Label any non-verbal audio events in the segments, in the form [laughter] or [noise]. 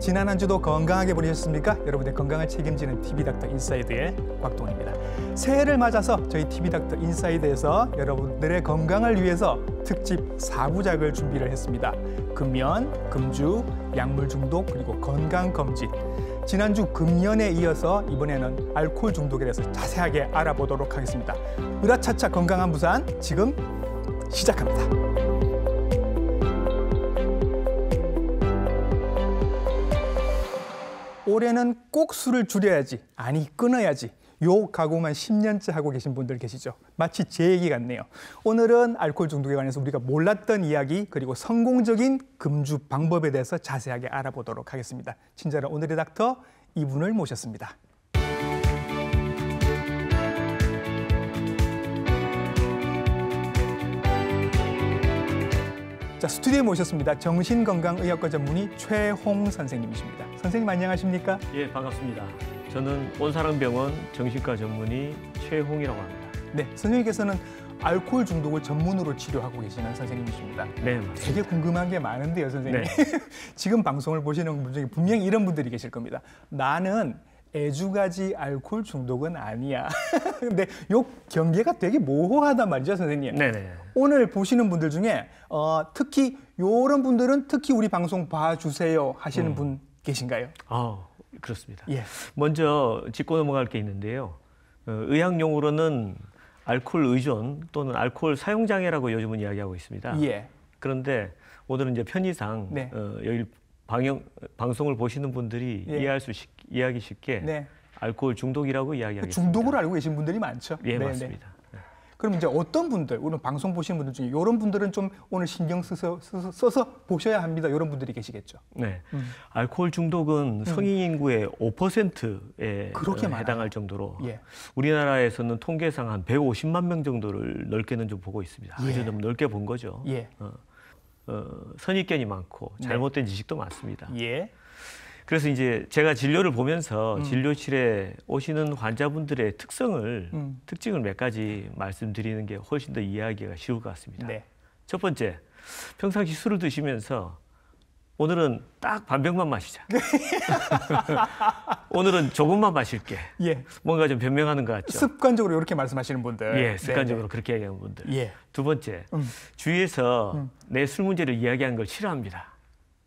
지난 한 주도 건강하게 보내셨습니까? 여러분의 건강을 책임지는 TV닥터 인사이드의 곽동원입니다. 새해를 맞아서 저희 TV닥터 인사이드에서 여러분들의 건강을 위해서 특집 사부작을 준비를 했습니다. 금연, 금주, 약물 중독, 그리고 건강검진. 지난주 금연에 이어서 이번에는 알코올 중독에 대해서 자세하게 알아보도록 하겠습니다. 으라차차 건강한 부산 지금 시작합니다. 올해는 꼭 술을 줄여야지, 아니 끊어야지. 요 각오만 10년째 하고 계신 분들 계시죠. 마치 제 얘기 같네요. 오늘은 알코올 중독에 관해서 우리가 몰랐던 이야기 그리고 성공적인 금주 방법에 대해서 자세하게 알아보도록 하겠습니다. 친절한 오늘의 닥터 이분을 모셨습니다. 자, 스튜디오에 모셨습니다. 정신건강의학과 전문의 최홍 선생님이십니다. 선생님 안녕하십니까? 예, 반갑습니다. 저는 온사랑병원 정신과 전문의 최홍이라고 합니다. 네, 선생님께서는 알코올 중독을 전문으로 치료하고 계시는 선생님이십니다. 네, 맞습니다. 되게 궁금한 게 많은데요, 선생님. 네. [laughs] 지금 방송을 보시는 분 중에 분명히 이런 분들이 계실 겁니다. 나는 애주가지 알코올 중독은 아니야. [laughs] 근데 요 경계가 되게 모호하단 말이죠, 선생님. 네네. 오늘 보시는 분들 중에 어, 특히 요런 분들은 특히 우리 방송 봐주세요 하시는 음. 분 계신가요? 아 그렇습니다. 예. 먼저 짚고 넘어갈 게 있는데요. 어, 의학 용으로는 알코올 의존 또는 알코올 사용 장애라고 요즘은 이야기하고 있습니다. 예. 그런데 오늘은 이제 편의상 네. 어, 여기 방영 방송을 보시는 분들이 예. 이해할 수 있게 이야기 쉽게 네. 알코올 중독이라고 이야기하겠습니다. 그 중독을 알고 계신 분들이 많죠. 예, 네, 맞습니다. 네. 그럼 이제 어떤 분들, 오늘 방송 보신 분들 중에 이런 분들은 좀 오늘 신경 써서, 써서, 써서 보셔야 합니다. 이런 분들이 계시겠죠. 네. 음. 알코올 중독은 음. 성인 인구의 음. 5%에 그렇게 해당할 많아요. 정도로 예. 우리나라에서는 통계상 한 150만 명 정도를 넓게는 좀 보고 있습니다. 예. 아주 좀 넓게 본 거죠. 예. 어, 어, 선입견이 많고 네. 잘못된 네. 지식도 많습니다. 예. 그래서 이제 제가 진료를 보면서 음. 진료실에 오시는 환자분들의 특성을 음. 특징을 몇 가지 말씀드리는 게 훨씬 더 이해하기가 쉬울 것 같습니다. 네. 첫 번째, 평상시 술을 드시면서 오늘은 딱 반병만 마시자. [laughs] 오늘은 조금만 마실게. 예. 뭔가 좀 변명하는 것 같죠. 습관적으로 이렇게 말씀하시는 분들. 예, 네, 습관적으로 네네. 그렇게 얘기하는 분들. 예. 두 번째, 음. 주위에서 음. 내술 문제를 이야기하는 걸 싫어합니다.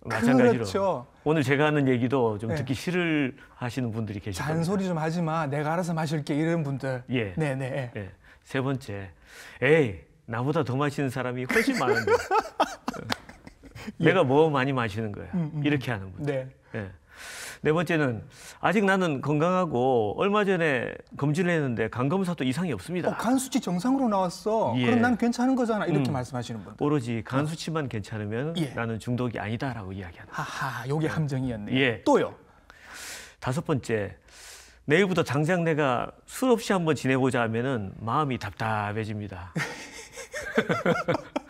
마찬가지로 그렇죠. 오늘 제가 하는 얘기도 좀 네. 듣기 싫을 하시는 분들이 계시죠. 잔소리 좀 하지 마. 내가 알아서 마실게 이런 분들. 예. 네, 네. 예. 예. 세 번째. 에이, 나보다 더 마시는 사람이 훨씬 많은데. [laughs] 예. 내가 뭐 많이 마시는 거야. 음, 음. 이렇게 하는 분들. 네. 예. 네 번째는 아직 나는 건강하고 얼마 전에 검진을 했는데 간 검사도 이상이 없습니다. 어, 간 수치 정상으로 나왔어. 예. 그럼 나 괜찮은 거잖아. 이렇게 음, 말씀하시는 분. 오로지 어. 간 수치만 괜찮으면 예. 나는 중독이 아니다라고 이야기하는. 하하, 요게 네. 함정이었네 예. 또요. 다섯 번째. 내일부터 당장 내가 술 없이 한번 지내보자 하면은 마음이 답답해집니다. [laughs]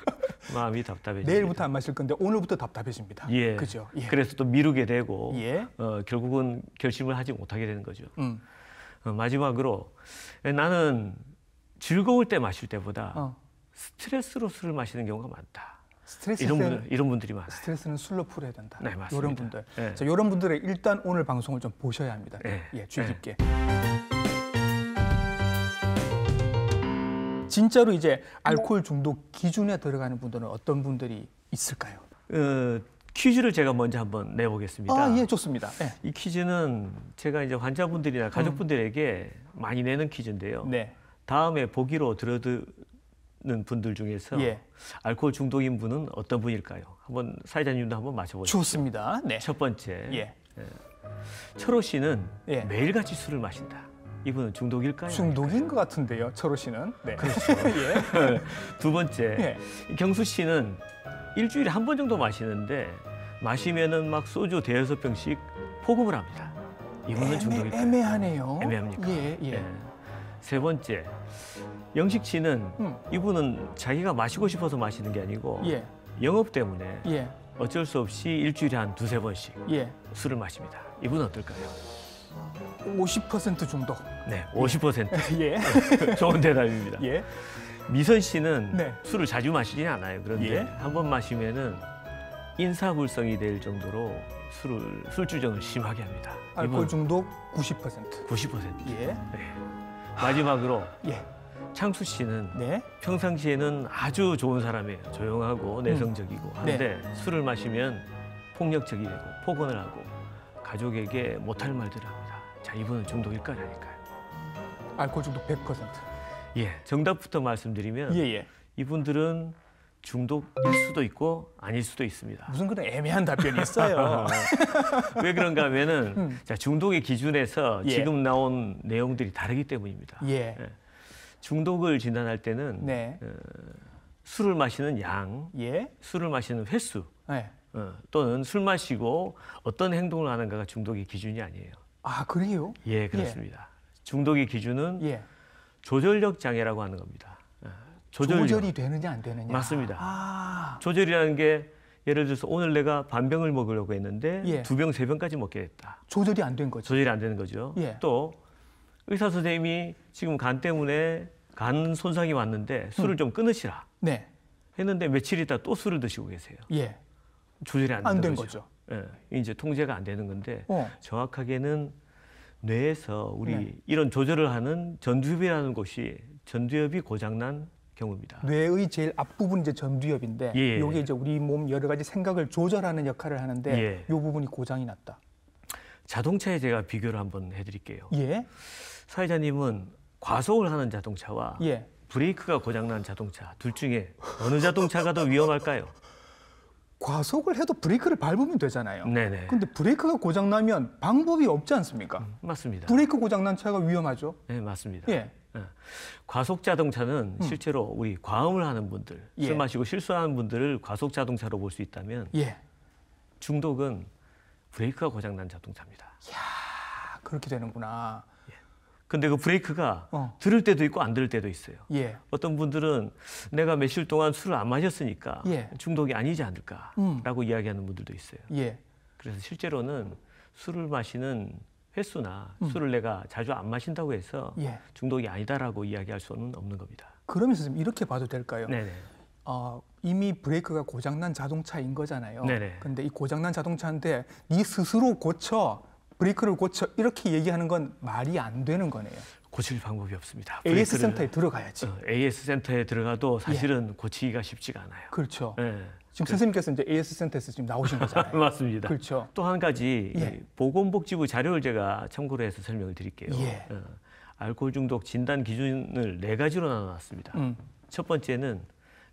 마음이 답답해 내일부터 안 마실 건데 오늘부터 답답해집니다. 예. 그죠. 예. 그래서 또 미루게 되고 예. 어, 결국은 결심을 하지 못하게 되는 거죠. 음. 어, 마지막으로 나는 즐거울 때 마실 때보다 어. 스트레스로 술을 마시는 경우가 많다. 스트레스 이런 분들 이런 분들이 많아요. 스트레스는 술로 풀어야 된다. 네, 맞습니다. 이런 분들. 예. 자, 이런 분들의 일단 오늘 방송을 좀 보셔야 합니다. 예, 예 주의 예. 깊게. 예. 진짜로 이제 뭐 알코올 중독 기준에 들어가는 분들은 어떤 분들이 있을까요? 어, 퀴즈를 제가 먼저 한번 내보겠습니다. 아, 예, 좋습니다. 네. 이 퀴즈는 제가 이제 환자분들이나 음. 가족분들에게 음. 많이 내는 퀴즈인데요. 네. 다음에 보기로 들어드는 분들 중에서 예. 알코올 중독인 분은 어떤 분일까요? 한번 사회자님도 한번 마셔보시죠 좋습니다. 네. 첫 번째. 예. 예. 철호 씨는 예. 매일같이 술을 마신다. 이분은 중독일까요? 중독인 것 같은데요, 철호 씨는. 네. 그렇죠. [laughs] 예. [laughs] 두 번째, 예. 경수 씨는 일주일에 한 번 정도 마시는데 마시면은 막 소주 대여섯 병씩 포금을 합니다. 이분은 중독이 애매, 하네요 애매합니까? 예, 예. 예. 세 번째, 영식 씨는 음. 이분은 자기가 마시고 싶어서 마시는 게 아니고 예. 영업 때문에 예. 어쩔 수 없이 일주일에 한 두세 번씩 예. 술을 마십니다. 이분은 어떨까요? 50%중도 네, 50%. 예. [laughs] 예. [laughs] 좋은 대답입니다. 예. 미선 씨는 네. 술을 자주 마시진 않아요. 그런데 예? 한번 마시면은 인사불성이 될 정도로 술을 술주정을 심하게 합니다. 알코올 중독 90%. 90%. 예. 네. 마지막으로 예. 창수 씨는 네? 평상시에는 아주 좋은 사람이에요. 조용하고 음. 내성적이고 음. 한데 네. 술을 마시면 폭력적이 되고 폭언을 하고 가족에게 못할 말들을 하고 자, 이분은 중독일까요, 아닐까요? 알코올 아, 중독 100%. 예, 정답부터 말씀드리면 예, 예. 이분들은 중독일 수도 있고 아닐 수도 있습니다. 무슨 그런 애매한 답변이 있어요. [laughs] 왜 그런가 하면은 음. 자, 중독의 기준에서 예. 지금 나온 내용들이 다르기 때문입니다. 예. 예. 중독을 진단할 때는 네. 어, 술을 마시는 양, 예. 술을 마시는 횟수, 예. 어, 또는 술 마시고 어떤 행동을 하는가가 중독의 기준이 아니에요. 아 그래요? 예 그렇습니다. 예. 중독의 기준은 예. 조절력 장애라고 하는 겁니다. 예, 조절력. 조절이 되느냐 안 되느냐. 맞습니다. 아. 조절이라는 게 예를 들어서 오늘 내가 반 병을 먹으려고 했는데 예. 두병 세 병까지 먹게 됐다. 조절이 안 된 거죠. 조절이 안 되는 거죠. 예. 또 의사 선생님이 지금 간 때문에 간 손상이 왔는데 술을 음. 좀 끊으시라. 네. 했는데 며칠 있다 또 술을 드시고 계세요. 예. 조절이 안, 안 거죠. 거죠. 예, 이제 통제가 안 되는 건데 어. 정확하게는 뇌에서 우리 네. 이런 조절을 하는 전두엽이라는 곳이 전두엽이 고장난 경우입니다. 뇌의 제일 앞부분 이제 전두엽인데 예. 이게 예, 예. 이제 우리 몸 여러 가지 생각을 조절하는 역할을 하는데 예. 부분이 고장이 났다. 자동차에 제가 비교를 한번 해드릴게요. 예. 사회자님은 과속을 하는 자동차와 예. 브레이크가 고장난 자동차 둘 중에 어느 자동차가 더 위험할까요? 과속을 해도 브레이크를 밟으면 되잖아요. 네네. 근데 브레이크가 고장 나면 방법이 없지 않습니까? 음, 맞습니다. 브레이크 고장 난 차가 위험하죠. 네, 맞습니다. 예. 예. 과속 자동차는 음. 실제로 우리 과음을 하는 분들, 예. 술 마시고 실수하는 분들을 과속 자동차로 볼 수 있다면 예. 중독은 브레이크가 고장 난 자동차입니다. 이야, 그렇게 되는구나. 근데 그 브레이크가 어. 들을 때도 있고 안 들을 때도 있어요. 예. 어떤 분들은 내가 며칠 동안 술을 안 마셨으니까 예. 중독이 아니지 않을까라고 음. 이야기하는 분들도 있어요. 예. 그래서 실제로는 술을 마시는 횟수나 음. 술을 내가 자주 안 마신다고 해서 예. 중독이 아니다라고 이야기할 수는 없는 겁니다. 그러면 서생님 이렇게 봐도 될까요? 네네. 어, 이미 브레이크가 고장난 자동차인 거잖아요. 네네. 근데 이 고장난 자동차인데 네 스스로 고쳐 브레이크를 고쳐 이렇게 얘기하는 건 말이 안 되는 거네요. 고칠 방법이 없습니다. AS 센터에 들어가야지. 어, AS 센터에 들어가도 예. 사실은 예. 고치기가 쉽지가 않아요. 그렇죠. 예. 지금 그 선생님께서 이제 AS 센터에서 지금 나오신 [laughs] 거잖아요. 맞습니다. 그렇죠. 또 한 가지 예. 보건복지부 자료를 제가 참고로 해서 설명을 드릴게요. 예. 어, 알코올 중독 진단 기준을 네 가지로 나눠놨습니다. 음. 첫 번째는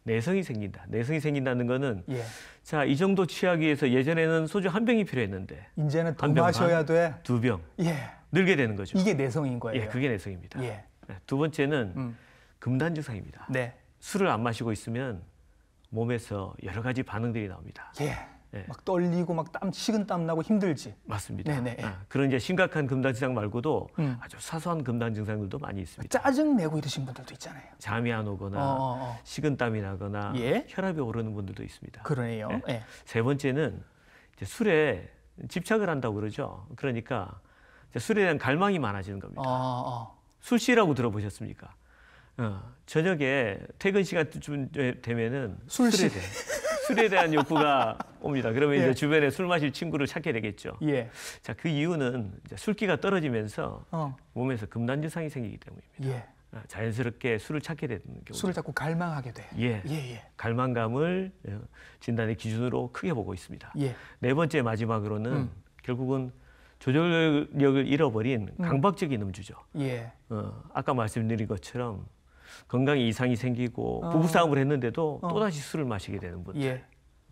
내성이 생긴다. 내성이 생긴다는 거는 예. 자, 이 정도 취하기 위해서 예전에는 소주 한 병이 필요했는데 이제는 더 마셔야 돼. 두 병. 예. 늘게 되는 거죠. 이게 내성인 거예요. 예, 그게 내성입니다. 예. 예 두 번째는 음. 금단 증상입니다. 네. 술을 안 마시고 있으면 몸에서 여러 가지 반응들이 나옵니다. 예. 네. 막 떨리고 막 땀 식은 땀 나고 힘들지. 맞습니다. 네네. 아, 그런 이제 심각한 금단 증상 말고도 음. 아주 사소한 금단 증상들도 많이 있습니다. 짜증 내고 이러신 분들도 있잖아요. 잠이 안 오거나 어어. 어, 어. 식은 땀이 나거나 예? 혈압이 오르는 분들도 있습니다. 그러네요. 네. 예. 세 번째는 이제 술에 집착을 한다고 그러죠. 그러니까 술에 대한 갈망이 많아지는 겁니다. 어어. 술씨라고 들어보셨습니까? 어, 저녁에 퇴근 시간 쯤 되면은 술씨. 술에 대한 술에 대한 욕구가 [laughs] 옵니다. 그러면 예. 이제 주변에 술 마실 친구를 찾게 되겠죠. 예. 자, 그 이유는 술기가 떨어지면서 어. 몸에서 금단 증상이 생기기 때문입니다. 예. 아, 자연스럽게 술을 찾게 되는 경우. 술을 자꾸 갈망하게 돼. 예. 예, 예. 갈망감을 어, 진단의 기준으로 크게 보고 있습니다. 예. 네 번째 마지막으로는 음. 결국은 조절력을 잃어버린 음. 강박적인 음주죠. 예. 어, 아까 말씀드린 것처럼 건강에 이상이 생기고 어. 부부싸움을 했는데도 어. 또다시 술을 마시게 되는 분들 예.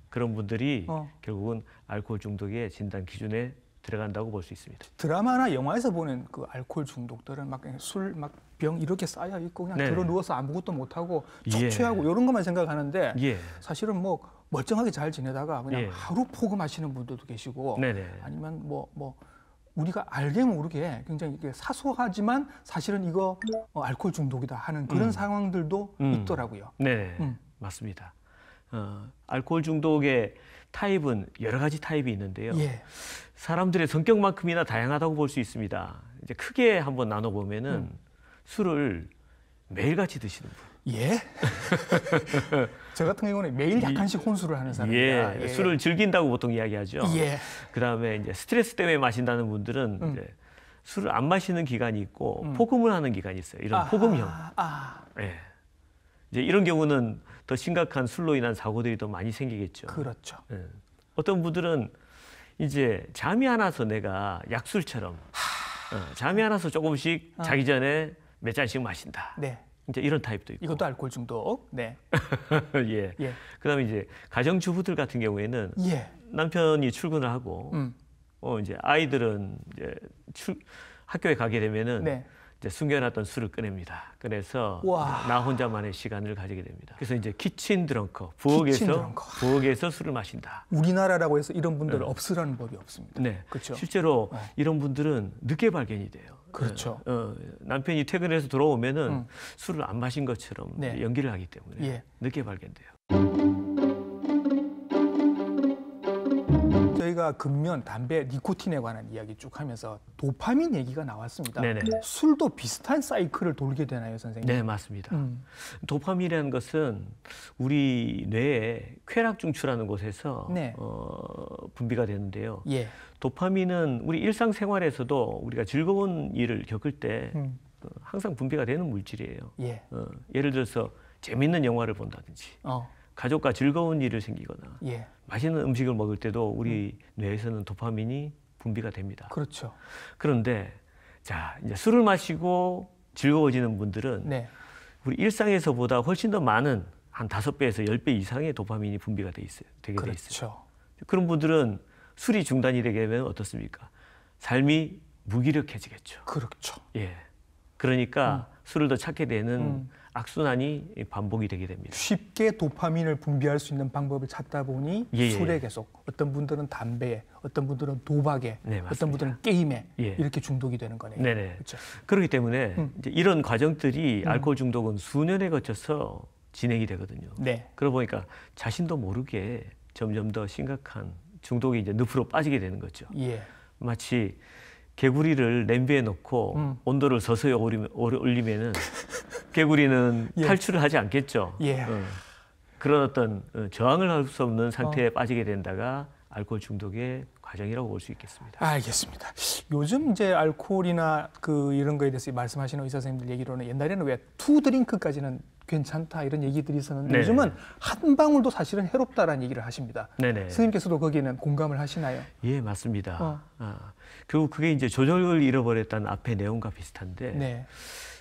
그런 분들이 어. 결국은 알코올 중독의 진단 기준에 들어간다고 볼 수 있습니다. 드라마나 영화에서 보는 그 알코올 중독들은 막 술 막 병 이렇게 쌓여 있고 그냥 네네. 들어 누워서 아무것도 못 하고 척취하고 예. 이런 것만 생각하는데 예. 사실은 뭐 멀쩡하게 잘 지내다가 그냥 예. 하루 포금하시는 분들도 계시고 네네. 아니면 뭐뭐 뭐, 뭐 우리가 알게 모르게 굉장히 사소하지만 사실은 이거 어, 알코올 중독이다 하는 그런 음. 상황들도 음. 있더라고요. 네, 음. 맞습니다. 어, 알코올 중독의 타입은 여러 가지 타입이 있는데요. 예. 사람들의 성격만큼이나 다양하다고 볼 수 있습니다. 이제 크게 한번 나눠 보면은 음. 술을 매일같이 드시는 분. 예. [laughs] 저 같은 경우는 매일 약간씩 혼술을 하는 사람입니다. 예, 예. 술을 즐긴다고 보통 이야기하죠. 예. 그다음에 이제 스트레스 때문에 마신다는 분들은 음. 이제 술을 안 마시는 기간이 있고 음. 포금을 하는 기간이 있어요. 이런 아, 포금형. 아. 예. 이제 이런 경우는 더 심각한 술로 인한 사고들이 더 많이 생기겠죠. 그렇죠. 예. 어떤 분들은 이제 잠이 안 와서 내가 약술처럼 하... 어, 잠이 안 와서 조금씩 아. 자기 전에 몇 잔씩 마신다. 네. 이제 이런 타입도 있고. 이것도 알코올 중독. 네. [laughs] 예. 예. 그다음에 이제 가정 주부들 같은 경우에는 예. 남편이 출근을 하고 음. 어 이제 아이들은 이제 출 학교에 가게 되면은 네. 숨겨놨던 술을 꺼냅니다. 그래서 와. 나 혼자만의 시간을 가지게 됩니다. 그래서 이제 키친 드렁커, 부엌에서 키친 드렁커. 부엌에서 술을 마신다. 우리나라라고 해서 이런 분들 네. 없으라는 법이 없습니다. 네, 그렇죠. 실제로 네. 이런 분들은 늦게 발견이 돼요. 그렇죠. 네. 어, 남편이 퇴근해서 돌아오면은 음. 술을 안 마신 것처럼 네. 연기를 하기 때문에 예. 늦게 발견돼요. 저희가 금연, 담배, 니코틴에 관한 이야기 쭉 하면서 도파민 얘기가 나왔습니다. 네네. 술도 비슷한 사이클을 돌게 되나요, 선생님? 네, 맞습니다. 음. 도파민이라는 것은 우리 뇌의 쾌락 중추라는 곳에서 네. 어, 분비가 되는데요. 예. 도파민은 우리 일상생활에서도 우리가 즐거운 일을 겪을 때 음. 항상 분비가 되는 물질이에요. 예. 어, 예를 들어서 재밌는 영화를 본다든지 어. 가족과 즐거운 일을 생기거나 예. 맛있는 음식을 먹을 때도 우리 음. 뇌에서는 도파민이 분비가 됩니다. 그렇죠. 그런데 자 이제 술을 마시고 즐거워지는 분들은 네. 우리 일상에서보다 훨씬 더 많은 한 다섯 배에서 열배 이상의 도파민이 분비가 돼 있어요. 되게 그렇죠. 돼 있어요. 그렇죠. 그런 분들은 술이 중단이 되게 되면 어떻습니까? 삶이 무기력해지겠죠. 그렇죠. 예. 그러니까 음. 술을 더 찾게 되는 음. 악순환이 반복이 되게 됩니다. 쉽게 도파민을 분비할 수 있는 방법을 찾다 보니 예, 예 술에 예. 계속 어떤 분들은 담배에 어떤 분들은 도박에 네, 어떤 분들은 게임에 예. 이렇게 중독이 되는 거네요. 네네. 그렇죠? 그렇기 때문에 음. 이런 과정들이 음. 알코올 중독은 수년에 걸쳐서 진행이 되거든요. 네. 그러다 보니까 자신도 모르게 점점 더 심각한 중독이 이제 늪으로 빠지게 되는 거죠. 예. 마치 개구리를 냄비에 넣고 음. 온도를 서서히 올리면, 올리면은 개구리는 [laughs] 예. 탈출을 하지 않겠죠. 예. 어. 그런 어떤 어, 저항을 할 수 없는 상태에 어. 빠지게 된다가 알코올 중독의 과정이라고 볼 수 있겠습니다. 알겠습니다. 요즘 이제 알코올이나 그 이런 거에 대해서 말씀하시는 의사 선생님들 얘기로는 옛날에는 왜 투 드링크까지는 괜찮다 이런 얘기들이 있었는데 네. 요즘은 한 방울도 사실은 해롭다라는 얘기를 하십니다. 네네. 네. 스님께서도 거기는 공감을 하시나요? 예, 맞습니다. 어. 아, 결국 그, 그게 이제 조절을 잃어버렸다는 앞의 내용과 비슷한데 네.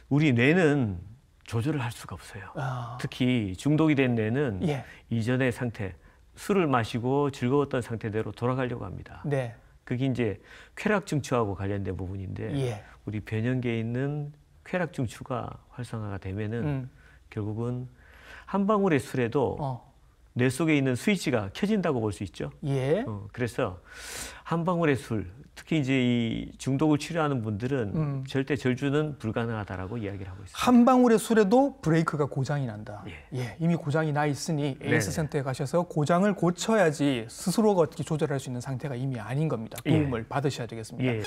우리 뇌는 조절을 할 수가 없어요. 어. 특히 중독이 된 뇌는 예. 이전의 상태, 술을 마시고 즐거웠던 상태대로 돌아가려고 합니다. 네. 그게 이제 쾌락 증추하고 관련된 부분인데 예. 우리 변형계에 있는 쾌락 증추가 활성화가 되면은 음. 결국은 한 방울의 술에도 어. 뇌 속에 있는 스위치가 켜진다고 볼 수 있죠. 예. 어, 그래서 한 방울의 술, 특히 이제 이 중독을 치료하는 분들은 음. 절대 절주는 불가능하다라고 이야기를 하고 있습니다. 한 방울의 술에도 브레이크가 고장이 난다. 예. 예 이미 고장이 나 있으니 에이 센터에 가셔서 고장을 고쳐야지 스스로가 어떻게 조절할 수 있는 상태가 이미 아닌 겁니다. 예. 도움을 예. 받으셔야 되겠습니다. 예.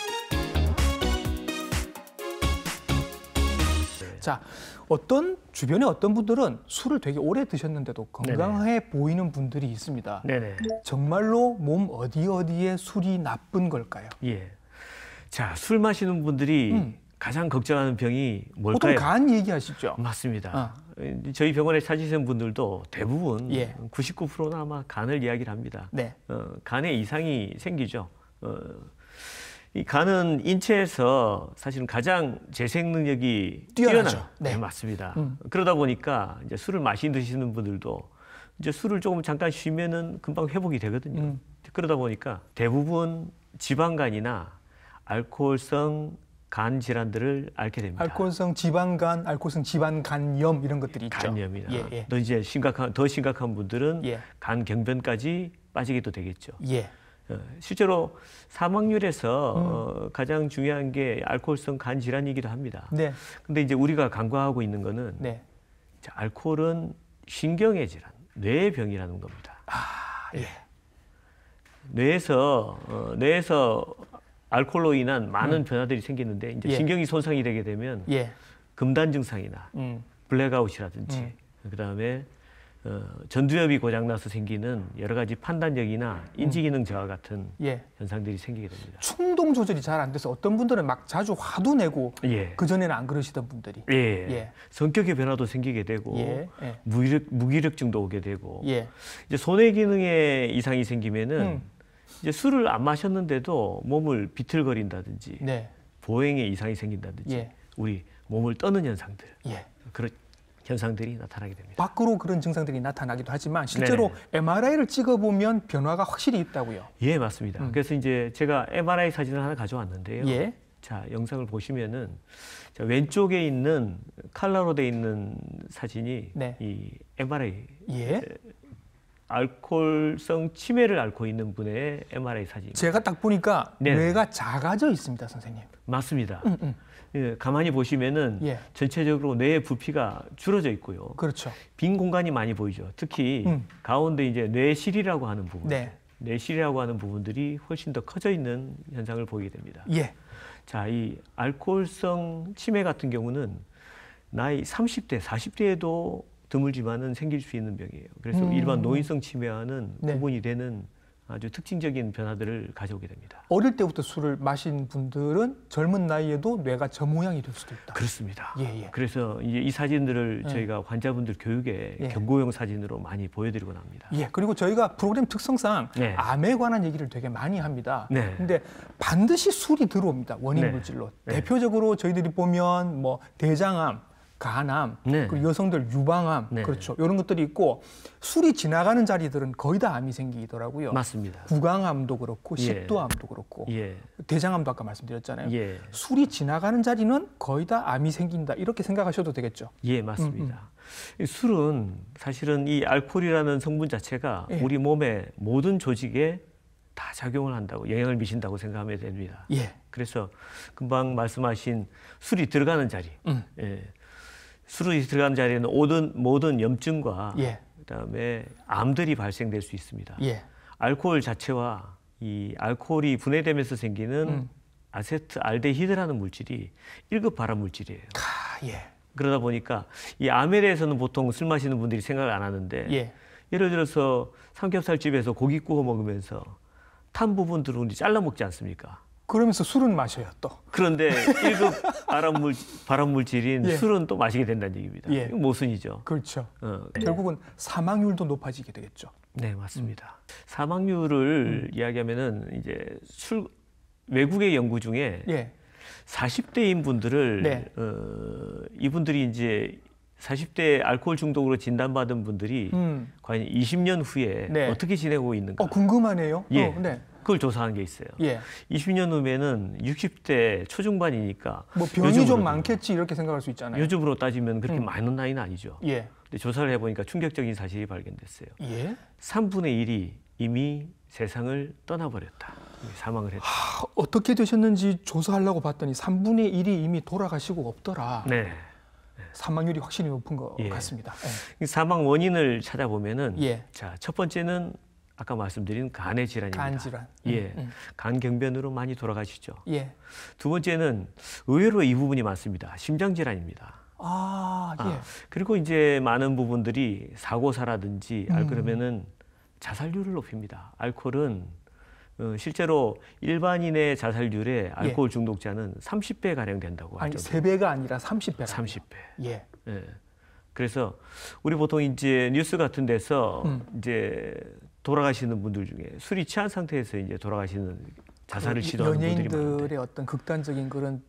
자, 어떤 주변에 어떤 분들은 술을 되게 오래 드셨는데도 건강해 네네. 보이는 분들이 있습니다. 네네. 정말로 몸 어디 어디에 술이 나쁜 걸까요? 예. 자, 술 마시는 분들이 음. 가장 걱정하는 병이 뭘까요? 보통 간 얘기하시죠. 맞습니다. 어. 저희 병원에 찾으신 분들도 대부분 예. 99%나 아마 간을 이야기를 합니다. 네. 어, 간에 이상이 생기죠. 어, 이 간은 인체에서 사실은 가장 재생 능력이 뛰어나죠. 뛰어난, 네. 네. 맞습니다. 음. 그러다 보니까 이제 술을 많이 드시는 분들도 이제 술을 조금 잠깐 쉬면은 금방 회복이 되거든요. 음. 그러다 보니까 대부분 지방간이나 알코올성 간 질환들을 앓게 됩니다. 알코올성 지방간, 알코올성 지방간염 이런 것들이 간염이나 예, 예. 또 이제 심각한 더 심각한 분들은 예. 간 경변까지 빠지게 도 되겠죠. 예. 어, 실제로 사망률에서 음. 어, 가장 중요한 게 알코올성 간 질환이기도 합니다. 네. 근데 이제 우리가 간과하고 있는 거는 네. 자, 알코올은 신경의 질환, 뇌의 병이라는 겁니다. 아, 예. 예. 뇌에서 어, 뇌에서 알코올로 인한 많은 음. 변화들이 생기는데 이제 예. 신경이 손상이 되게 되면 예. 금단 증상이나 음. 블랙아웃이라든지 음. 그다음에 어, 전두엽이 고장나서 생기는 여러 가지 판단력이나 음. 인지기능 저하 같은 예. 현상들이 생기게 됩니다. 충동 조절이 잘 안 돼서 어떤 분들은 막 자주 화도 내고 예. 그 전에는 안 그러시던 분들이 예. 예. 성격의 변화도 생기게 되고 예. 예. 무기력 무기력증도 오게 되고 예. 이제 손해 기능에 이상이 생기면은 음. 이제 술을 안 마셨는데도 몸을 비틀거린다든지 네. 보행에 이상이 생긴다든지 우리 몸을 떠는 현상들 예. 그렇. 죠 현상들이 나타나게 됩니다. 밖으로 그런 증상들이 나타나기도 하지만 실제로 네네. MRI를 찍어보면 변화가 확실히 있다고요. 예, 맞습니다. 음. 그래서 이제 제가 MRI 사진을 하나 가져왔는데요. 예. 자, 영상을 보시면은 자, 왼쪽에 있는 칼라로 돼 있는 사진이 네. 이 MRI 예. 알코올성 치매를 앓고 있는 분의 MRI 사진. 제가 딱 보니까 네네. 뇌가 작아져 있습니다, 선생님. 맞습니다. 음, 음. 예, 가만히 보시면은 예. 전체적으로 뇌의 부피가 줄어져 있고요. 그렇죠. 빈 공간이 많이 보이죠. 특히 음. 가운데 이제 뇌실이라고 하는 부분, 네. 뇌실이라고 하는 부분들이 훨씬 더 커져 있는 현상을 보이게 됩니다. 예. 자, 이 알코올성 치매 같은 경우는 나이 30대, 40대에도 드물지만은 생길 수 있는 병이에요. 그래서 음. 일반 노인성 치매와는 네. 구분이 되는 아주 특징적인 변화들을 가져오게 됩니다. 어릴 때부터 술을 마신 분들은 젊은 나이에도 뇌가 저 모양이 될 수도 있다. 그렇습니다. 예, 예. 그래서 이제 이 사진들을 예. 저희가 환자분들 교육에 예. 경고용 사진으로 많이 보여드리곤 합니다. 예. 그리고 저희가 프로그램 특성상 네. 암에 관한 얘기를 되게 많이 합니다. 네. 근데 반드시 술이 들어옵니다. 원인 네. 물질로. 네. 대표적으로 저희들이 보면 뭐 대장암, 가하남, 네. 그리고 여성들 유방암, 네. 그렇죠. 이런 것들이 있고 술이 지나가는 자리들은 거의 다 암이 생기더라고요. 맞습니다. 구강암도 그렇고 예. 식도암도 예. 그렇고 예. 대장암도 아까 말씀드렸잖아요. 예. 술이 지나가는 자리는 거의 다 암이 생긴다 이렇게 생각하셔도 되겠죠. 예, 맞습니다. 음, 음. 술은 사실은 이 알코올이라는 성분 자체가 예. 우리 몸의 모든 조직에 다 작용을 한다고 영향을 미친다고 생각하면 됩니다. 예. 그래서 금방 말씀하신 술이 들어가는 자리, 음. 예. 수술이 들어간 자리에는 모든 모든 염증과 예. 그다음에 암들이 발생될 수 있습니다. 예. 알코올 자체와 이 알코올이 분해되면서 생기는 음. 아세트 알데히드라는 물질이 1급 발암 물질이에요. 아, 예. 그러다 보니까 이 암에 대해서는 보통 술 마시는 분들이 생각을 안 하는데 예. 를 들어서 삼겹살집에서 고기 구워 먹으면서 탄 부분들을 잘라 먹지 않습니까? 그러면서 술은 마셔요 또. 그런데 1급 아람물, [laughs] 발암물질인 예. 술은 또 마시게 된다는 얘기입니다. 예. 모순이죠. 그렇죠. 어, 네. 결국은 사망률도 높아지게 되겠죠. 네 맞습니다. 음. 사망률을 음. 이야기하면은 이제 술 외국의 연구 중에 예. 40대인 분들을 네. 어, 이분들이 이제 40대 알코올 중독으로 진단받은 분들이 음. 과연 20년 후에 네. 어떻게 지내고 있는가? 어, 궁금하네요. 예. 어, 네. 그걸 조사한 게 있어요. 예. 20년 후면은 60대 초중반이니까 뭐 변이 좀 많겠지 이렇게 생각할 수 있잖아요. 요즘으로 따지면 그렇게 음. 많은 나이는 아니죠. 예. 근데 조사를 해보니까 충격적인 사실이 발견됐어요. 예. 3분의 1이 이미 세상을 떠나버렸다. 사망을 했다. 하, 어떻게 되셨는지 조사하려고 봤더니 3분의 1이 이미 돌아가시고 없더라. 네. 사망률이 확실히 높은 것 예. 같습니다. 예. 사망 원인을 찾아보면은 예. 자첫 번째는 아까 말씀드린 간의 질환입니다. 간 질환. 예, 음, 음. 간 경변으로 많이 돌아가시죠. 예. 두 번째는 의외로 이 부분이 많습니다. 심장 질환입니다. 아, 아 예. 아, 그리고 이제 많은 부분들이 사고사라든지 음. 알 그러면은 자살률을 높입니다. 알코올은 어, 실제로 일반인의 자살률에 예. 알코올 중독자는 예. 30배 가량 된다고 아니, 하죠. 아니 3배가 아니라 30배. 30배. 예. 예. 그래서 우리 보통 이제 뉴스 같은 데서 음. 이제 돌아가시는 분들 중에 술이 취한 상태에서 이제 돌아가시는 자살을 그 시도하는 분들이 많은데 연예인들의 어떤 극단적인 그런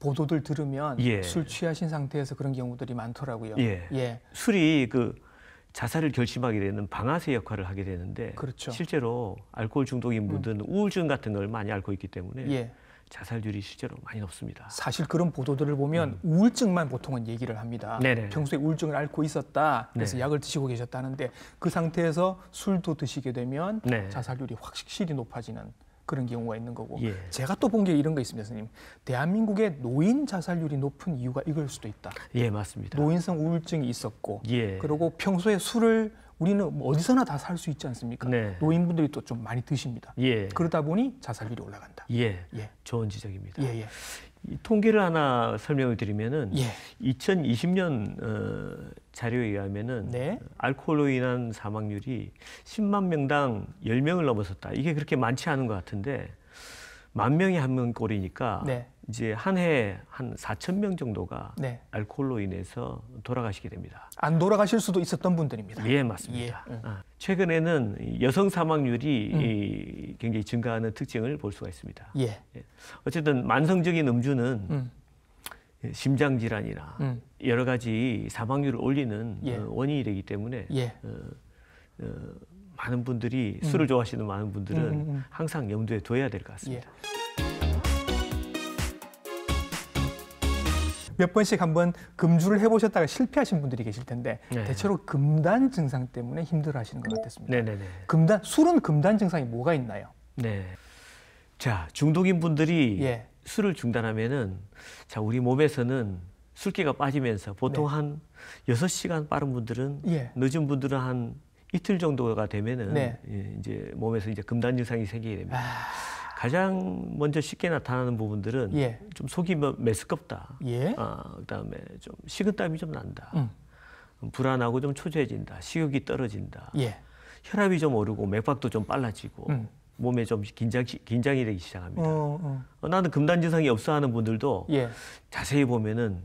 보도들 들으면 예. 술 취하신 상태에서 그런 경우들이 많더라고요. 예. 예. 술이 그 자살을 결심하게 되는 방아쇠 역할을 하게 되는데 그렇죠. 실제로 알코올 중독인 음. 분들은 우울증 같은 걸 많이 앓고 있기 때문에 예. 자살률이 실제로 많이 높습니다. 사실 그런 보도들을 보면 음. 우울증만 보통은 얘기를 합니다. 네네. 평소에 우울증을 앓고 있었다. 그래서 네. 약을 드시고 계셨다는데 그 상태에서 술도 드시게 되면 네. 자살률이 확실히 높아지는 그런 경우가 있는 거고 예. 제가 또 본 게 이런 거 있습니다, 선생님. 대한민국의 노인 자살률이 높은 이유가 이걸 수도 있다. 예, 맞습니다. 노인성 우울증이 있었고, 예. 그리고 평소에 술을 우리는 뭐 어디서나 다 살 수 있지 않습니까? 네. 노인분들이 또 좀 많이 드십니다. 예. 그러다 보니 자살률이 올라간다. 예. 예. 좋은 지적입니다. 예, 예. 이 통계를 하나 설명을 드리면은 예. 2020년 어, 자료에 의하면은 네. 알코올로 인한 사망률이 10만 명당 10명을 넘어섰다. 이게 그렇게 많지 않은 것 같은데 만 명이 한 명 꼴이니까 네. 이제 한 해 한 4천 명 정도가 네. 알코올로 인해서 돌아가시게 됩니다. 안 돌아가실 수도 있었던 분들입니다. 예, 맞습니다. 예, 음. 최근에는 여성 사망률이 음. 굉장히 증가하는 특징을 볼 수가 있습니다. 예. 예. 어쨌든 만성적인 음주는 음. 심장 질환이나 여러 가지 사망률을 올리는 예. 어, 원인이 되기 때문에 예. 어, 어, 많은 분들이 음. 술을 좋아하시는 많은 분들은 음, 음, 음. 항상 염두에 둬야 될 것 같습니다. 예. 몇 번씩 한번 금주를 해보셨다가 실패하신 분들이 계실 텐데 네. 대체로 금단 증상 때문에 힘들어하시는 것 같았습니다. 네네네. 금단 술은 금단 증상이 뭐가 있나요? 네. 자 중독인 분들이 예. 술을 중단하면은 자 우리 몸에서는 술기가 빠지면서 보통 네. 한여 시간 빠른 분들은 예. 늦은 분들은 한 이틀 정도가 되면은 네. 예, 이제 몸에서 이제 금단 증상이 생기게 됩니다. 아... 가장 먼저 쉽게 나타나는 부분들은 예. 좀 속이 뭐 메스껍다. 예. 아, 그다음에 좀 식은땀이 좀 난다. 음. 음. 불안하고 좀 초조해진다. 식욕이 떨어진다. 예. 혈압이 좀 오르고 맥박도 좀 빨라지고 음. 몸에 좀 긴장, 긴장이 되기 시작합니다. 어, 어. 어 나는 금단 증상이 없어 하는 분들도 예. 자세히 보면은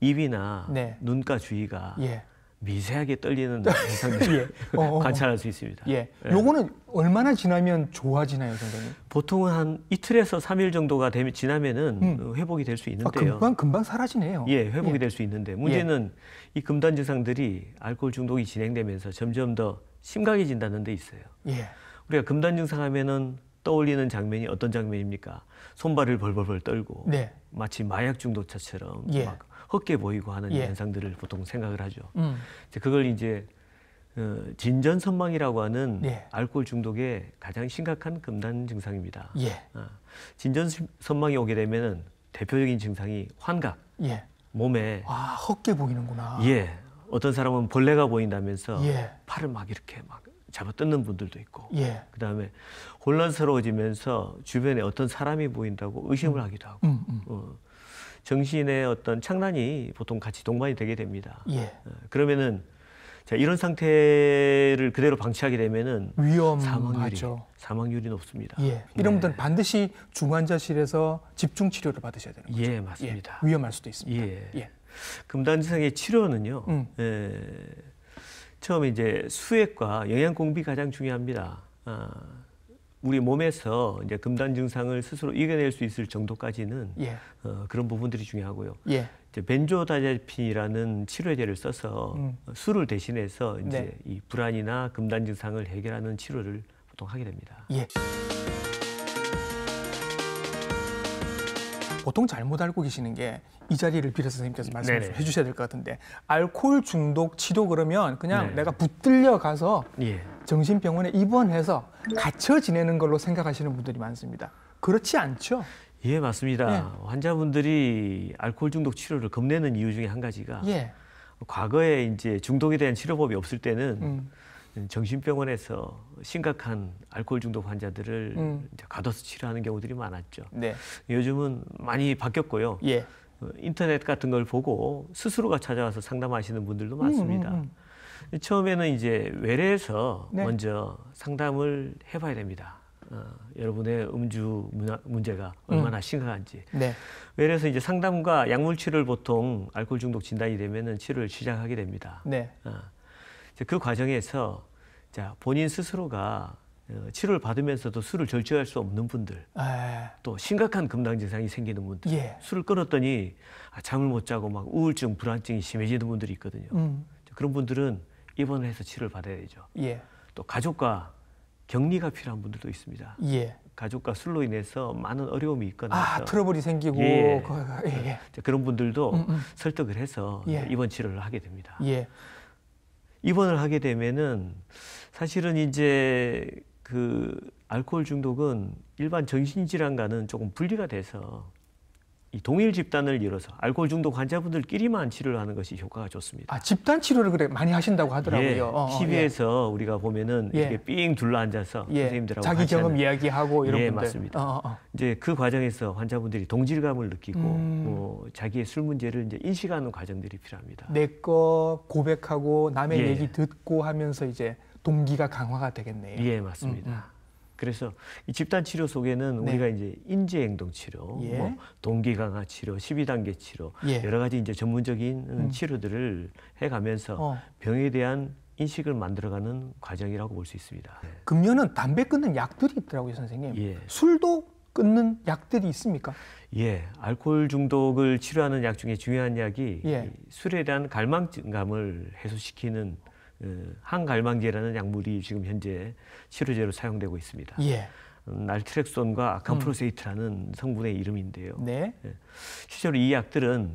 입이나 네. 눈가 주위가 예. 미세하게 떨리는 현상을 [laughs] 예. 어, 어, 어, 관찰할 수 있습니다. 예. 예. 요거는 얼마나 지나면 좋아지나요, 선생님? 보통은 한 이틀에서 3일 정도가 되면 지나면은 음. 어, 회복이 될수 아, 있는데요. 아, 금방 금방 사라지네요. 예, 회복이 예. 될수 있는데 문제는 예. 이 금단 증상들이 알코올 중독이 진행되면서 점점 더 심각해진다는 데 있어요. 예. 우리가 금단 증상하면은 떠올리는 장면이 어떤 장면입니까? 손발을 벌벌벌 떨고 네. 마치 마약 중독자처럼 예. 막 헛게 보이고 하는 예. 현상들을 보통 생각을 하죠. 음. 이제 그걸 이제 어, 진전선망이라고 하는 예. 알코올 중독의 가장 심각한 금단 증상입니다. 예. 어, 아, 진전선망이 오게 되면은 대표적인 증상이 환각, 예. 몸에 아 헛게 보이는구나. 예, 어떤 사람은 벌레가 보인다면서 예. 팔을 막 이렇게 막 잡아 뜯는 분들도 있고, 예. 그 다음에 혼란스러워지면서 주변에 어떤 사람이 보인다고 의심을 음. 하기도 하고. 음, 음. 어, 정신의 어떤 창란이 보통 같이 동반이 되게 됩니다. 예. 어, 그러면은 자, 이런 상태를 그대로 방치하게 되면은 위험하죠. 사망률이, 높습니다. 예. 이런 네. 분들은 네. 반드시 중환자실에서 집중 치료를 받으셔야 되는 거죠. 예, 맞습니다. 예. 위험할 수도 있습니다. 예. 예. 금단지상의 치료는요. 음. 예. 처음에 이제 수액과 영양 공비 가장 중요합니다. 아. 우리 몸에서 이제 금단 증상을 스스로 이겨낼 수 있을 정도까지는 예. 어, 그런 부분들이 중요하고요. 예. 이제 벤조다제핀이라는 치료제를 써서 음. 술을 대신해서 이제 네. 이 불안이나 금단 증상을 해결하는 치료를 보통 하게 됩니다. 예. 보통 잘못 알고 계시는 게 이 자리를 빌어서 선생님께서 말씀 해주셔야 될 것 같은데 알코올 중독 치료 그러면 그냥 네 내가 붙들려 가서 예. 정신병원에 입원해서 갇혀 지내는 걸로 생각하시는 분들이 많습니다. 그렇지 않죠? 예 맞습니다. 예. 환자분들이 알코올 중독 치료를 겁내는 이유 중에 한 가지가 예. 과거에 이제 중독에 대한 치료법이 없을 때는 음. 정신병원에서 심각한 알코올 중독 환자들을 음. 가둬서 치료하는 경우들이 많았죠. 네. 요즘은 많이 바뀌었고요. 예. 어, 인터넷 같은 걸 보고 스스로가 찾아와서 상담하시는 분들도 음, 많습니다. 음, 음, 처음에는 이제 외래에서 네. 먼저 상담을 해봐야 됩니다. 어, 여러분의 음주 문화, 문제가 음. 얼마나 음. 심각한지. 네. 그래서 이제 상담과 약물 치료를 보통 알코올 중독 진단이 되면 치료를 시작하게 됩니다. 네. 어, 그 과정에서 자, 본인 스스로가 어, 치료를 받으면서도 술을 절제할 수 없는 분들, 아... 또 심각한 금당 증상이 생기는 분들, 예. 술을 끊었더니 아, 잠을 못 자고 막 우울증, 불안증이 심해지는 분들이 있거든요. 음. 그런 분들은 입원을 해서 치료를 받아야 되죠. 예. 또 가족과 격리가 필요한 분들도 있습니다. 예. 가족과 술로 인해서 많은 어려움이 있거나 아, 트러블이 생기고 예. 예. 그, 런 분들도 음, 음. 설득을 해서 예. 입원 치료를 하게 됩니다. 입원을 하게 되면은 사실은 이제 그 알코올 중독은 일반 정신질환과는 조금 분리가 돼서 이 동일 집단을 이뤄서 알코올 중독 환자분들끼리만 치료를 하는 것이 효과가 좋습니다. 아, 집단 치료를 그래 많이 하신다고 하더라고요. 예, 어, 어 TV에서 예. 우리가 보면은 예. 이렇게 삥 둘러앉아서 예. 선생님들하고 자기 경험 하는, 이야기하고 이런 예, 분들. 맞습니다. 어, 어, 어. 이제 그 과정에서 환자분들이 동질감을 느끼고 음. 뭐 자기의 술 문제를 이제 인식하는 과정들이 필요합니다. 내 거 고백하고 남의 예. 얘기 듣고 하면서 이제 동기가 강화가 되겠네요. 예, 맞습니다. 음. 음. 그래서 이 집단 치료 속에는 네. 우리가 이제 인지 행동 치료, 예. 뭐 동기 강화 치료, 12단계 치료 예. 여러 가지 이제 전문적인 음. 치료들을 해 가면서 어. 병에 대한 인식을 만들어가는 과정이라고 볼 수 있습니다. 네. 금년은 담배 끊는 약들이 있더라고요, 선생님. 예. 술도 끊는 약들이 있습니까? 예, 알코올 중독을 치료하는 약 중에 중요한 약이 예. 술에 대한 갈망감을 해소시키는 예, 항갈망제라는 약물이 지금 현재 치료제로 사용되고 있습니다. 예. 음, 날트렉손과 아캄프로세이트라는 음. 성분의 이름인데요. 네. 예, 실제로 이 약들은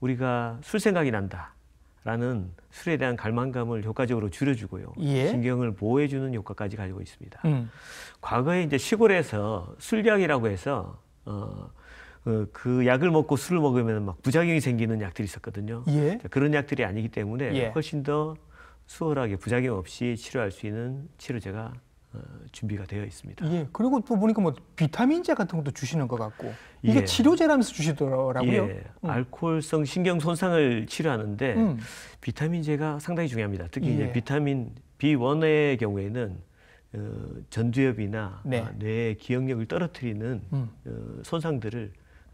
우리가 술 생각이 난다라는 술에 대한 갈망감을 효과적으로 줄여주고요. 예. 신경을 보호해주는 효과까지 가지고 있습니다. 음. 과거에 이제 시골에서 술약이라고 해서 어, 그, 그 약을 먹고 술을 먹으면 막 부작용이 생기는 약들이 있었거든요. 예. 그런 약들이 아니기 때문에 예. 훨씬 더 수월하게 부작용 없이 치료할 수 있는 치료제가 어, 준비가 되어 있습니다. 예. 그리고 또 보니까 뭐 비타민제 같은 것도 주시는 것 같고 이게 예. 치료제라면서 주시더라고요. 예. 음. 알코올성 신경 손상을 치료하는데 음. 비타민제가 상당히 중요합니다. 특히 이제 예. 비타민 B1의 경우에는 어, 전두엽이나 네. 아, 뇌의 기억력을 떨어뜨리는 음. 어, 손상들을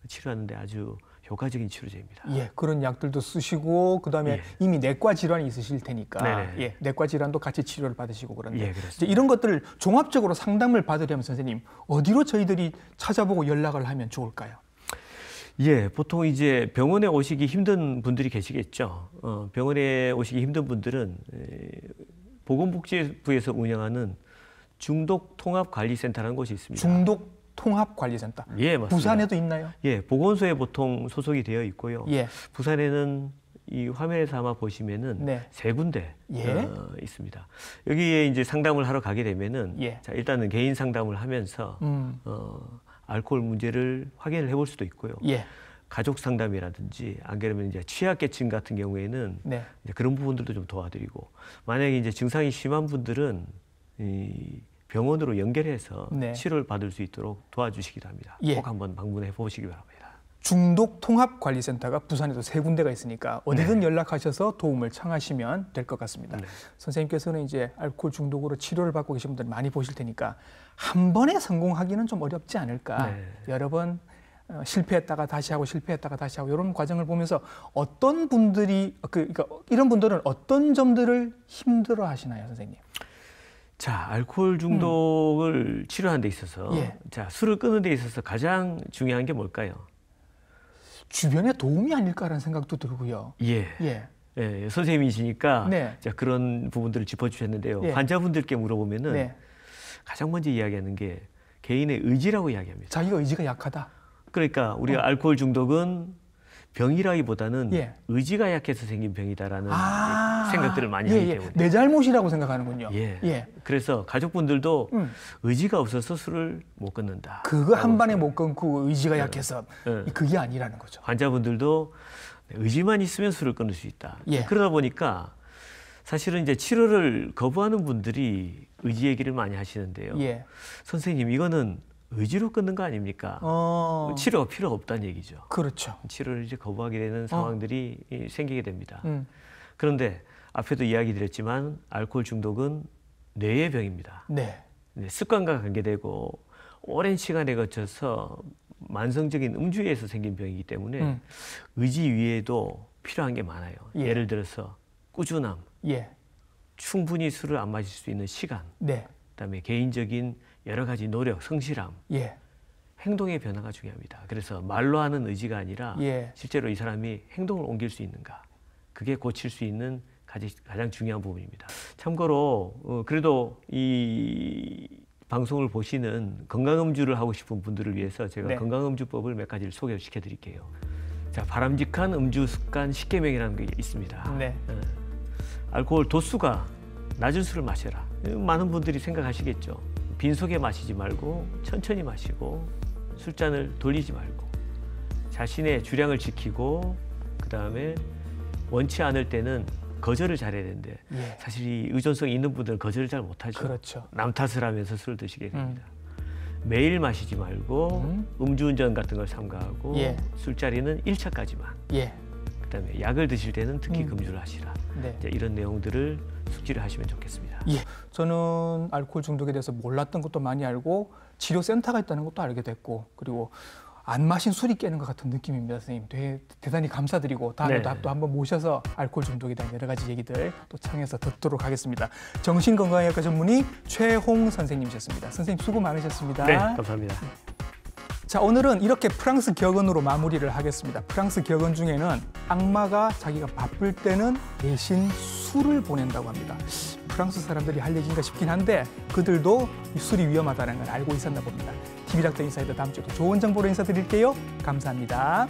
치료하는데 아주 효과적인 치료제입니다. 예, 그런 약들도 쓰시고 그다음에 예. 이미 내과 질환이 있으실 테니까 네네. 예, 내과 질환도 같이 치료를 받으시고 그런데 예, 이제 이런 것들을 종합적으로 상담을 받으려면 선생님 어디로 저희들이 찾아보고 연락을 하면 좋을까요? 예, 보통 이제 병원에 오시기 힘든 분들이 계시겠죠. 어, 병원에 오시기 힘든 분들은 보건복지부에서 운영하는 중독통합관리센터라는 곳이 있습니다. 중독 통합관리센터. 예, 맞습니다. 부산에도 있나요? 예, 보건소에 보통 소속이 되어 있고요. 예. 부산에는 이 화면에서 아마 보시면은 네. 세 군데 예? 어, 있습니다. 여기에 이제 상담을 하러 가게 되면은 예. 자, 일단은 개인 상담을 하면서 음. 어, 알코올 문제를 확인을 해 볼 수도 있고요. 예. 가족 상담이라든지 안 그러면 이제 취약계층 같은 경우에는 네. 그런 부분들도 좀 도와드리고 만약에 이제 증상이 심한 분들은 이 병원으로 연결해서 네. 치료를 받을 수 있도록 도와주시기 바랍니다. 예. 꼭 한번 방문해 보시기 바랍니다. 중독통합관리센터가 부산에도 세 군데가 있으니까 어디든 네. 연락하셔서 도움을 청하시면 될 것 같습니다. 네. 선생님께서는 이제 알코올 중독으로 치료를 받고 계신 분들 많이 보실 테니까 한 번에 성공하기는 좀 어렵지 않을까. 네. 여러 번 어, 실패했다가 다시 하고 실패했다가 다시 하고 이런 과정을 보면서 어떤 분들이 그, 그러니까 이런 분들은 어떤 점들을 힘들어 하시나요, 선생님? 자, 알코올 중독을 음. 치료하는 데 있어서 예. 자, 술을 끊는 데 있어서 가장 중요한 게 뭘까요? 주변의 도움이 아닐까라는 생각도 들고요. 예. 예. 예 선생님이시니까 네. 자, 그런 부분들을 짚어 주셨는데요. 예. 환자분들께 물어보면은 네. 가장 먼저 이야기하는 게 개인의 의지라고 이야기합니다. 자기가 의지가 약하다. 그러니까 우리가 어. 알코올 중독은 병이라기보다는 예. 의지가 약해서 생긴 병이다라는 아~ 생각들을 많이 예, 예. 하기 때문에 내 잘못이라고 생각하는군요. 예. 예. 그래서 가족분들도 음. 의지가 없어서 술을 못 끊는다. 그거 한 번에 못 끊고 의지가 예. 약해서 예. 그게 아니라는 거죠. 환자분들도 의지만 있으면 술을 끊을 수 있다. 그러다 보니까 사실은 이제 치료를 거부하는 분들이 의지 얘기를 많이 하시는데요. 선생님 이거는 의지로 끊는 거 아닙니까? 어. 치료가 필요 없다는 얘기죠. 그렇죠. 치료를 이제 거부하게 되는 어. 상황들이 어. 생기게 됩니다. 음. 그런데 앞에도 이야기 드렸지만 알코올 중독은 뇌의 병입니다. 네. 네, 습관과 관계되고 오랜 시간에 거쳐서 만성적인 음주에서 생긴 병이기 때문에 음. 의지 위에도 필요한 게 많아요. 예. 를 들어서 꾸준함, 예. 충분히 술을 안 마실 수 있는 시간, 네. 그다음에 개인적인 여러 가지 노력, 성실함, 예. 행동의 변화가 중요합니다. 그래서 말로 하는 의지가 아니라 예. 실제로 이 사람이 행동을 옮길 수 있는가, 그게 고칠 수 있는 가장 중요한 부분입니다. 참고로 어, 그래도 이 방송을 보시는 건강음주를 하고 싶은 분들을 위해서 제가 네. 건강음주법을 몇 가지를 소개시켜 드릴게요. 자, 바람직한 음주 습관 10개명이라는 게 있습니다. 네. 어, 알코올 도수가 낮은 술을 마셔라. 많은 분들이 생각하시겠죠. 빈속에 마시지 말고 천천히 마시고 술잔을 돌리지 말고 자신의 주량을 지키고 그 다음에 원치 않을 때는 거절을 잘해야 되는데 예. 사실 이 의존성 있는 분들은 거절을 잘 못하죠. 그렇죠. 남 탓을 하면서 술을 드시게 음. 됩니다. 음. 매일 마시지 말고 음. 주운전 같은 걸 삼가하고 예. 술자리는 일차까지만 예. 그다음에 약을 드실 때는 특히 음. 금주를 하시라. 네. 이런 내용들을 숙지를 하시면 좋겠습니다. 예, 저는 알코올 중독에 대해서 몰랐던 것도 많이 알고 치료 센터가 있다는 것도 알게 됐고 그리고 안 마신 술이 깨는 것 같은 느낌입니다, 선생님. 되, 대단히 감사드리고 다음에도 네. 한번 모셔서 알코올 중독에 대한 여러 가지 얘기들 또 청해서 듣도록 하겠습니다. 정신건강의학과 전문의 최홍 선생님이셨습니다. 선생님 수고 많으셨습니다. 네, 감사합니다. 네. 자, 오늘은 이렇게 프랑스 격언으로 마무리를 하겠습니다. 프랑스 격언 중에는 악마가 자기가 바쁠 때는 대신 술을 보낸다고 합니다. 프랑스 사람들이 할 얘기인가 싶긴 한데 그들도 술이 위험하다는 걸 알고 있었나 봅니다. TV닥터 인사이드 다음 주에도 좋은 정보로 인사드릴게요. 감사합니다.